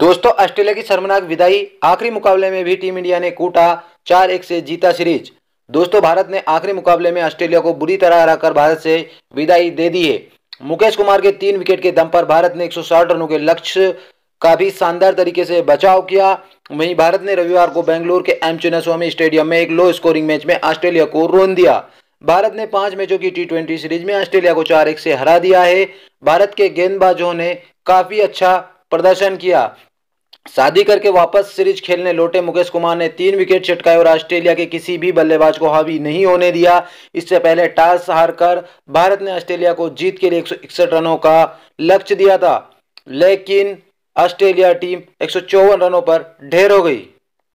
दोस्तों ऑस्ट्रेलिया की शर्मनाक विदाई आखिरी मुकाबले में भी टीम इंडिया ने कूटा चार एक से जीता सीरीज दोस्तों भारत ने आखिरी मुकाबले में ऑस्ट्रेलिया को बुरी तरह हराकर भारत से विदाई दे दी है मुकेश कुमार के तीन विकेट के दम पर भारत ने 160 रनों के लक्ष्य का भी शानदार तरीके से बचाव किया वहीं भारत ने रविवार को बेंगलुरु के एम चिनास्वामी स्टेडियम में एक लो स्कोरिंग मैच में ऑस्ट्रेलिया को रोन दिया भारत ने पांच मैचों की टी सीरीज में ऑस्ट्रेलिया को चार एक से हरा दिया है भारत के गेंदबाजों ने काफी अच्छा प्रदर्शन किया शादी करके वापस सीरीज खेलने लौटे मुकेश कुमार ने तीन विकेट चटकाए और ऑस्ट्रेलिया के किसी भी बल्लेबाज को हावी नहीं होने दिया इससे पहले टॉस हारकर भारत ने ऑस्ट्रेलिया को जीत के लिए एक रनों का लक्ष्य दिया था लेकिन ऑस्ट्रेलिया टीम एक रनों पर ढेर हो गई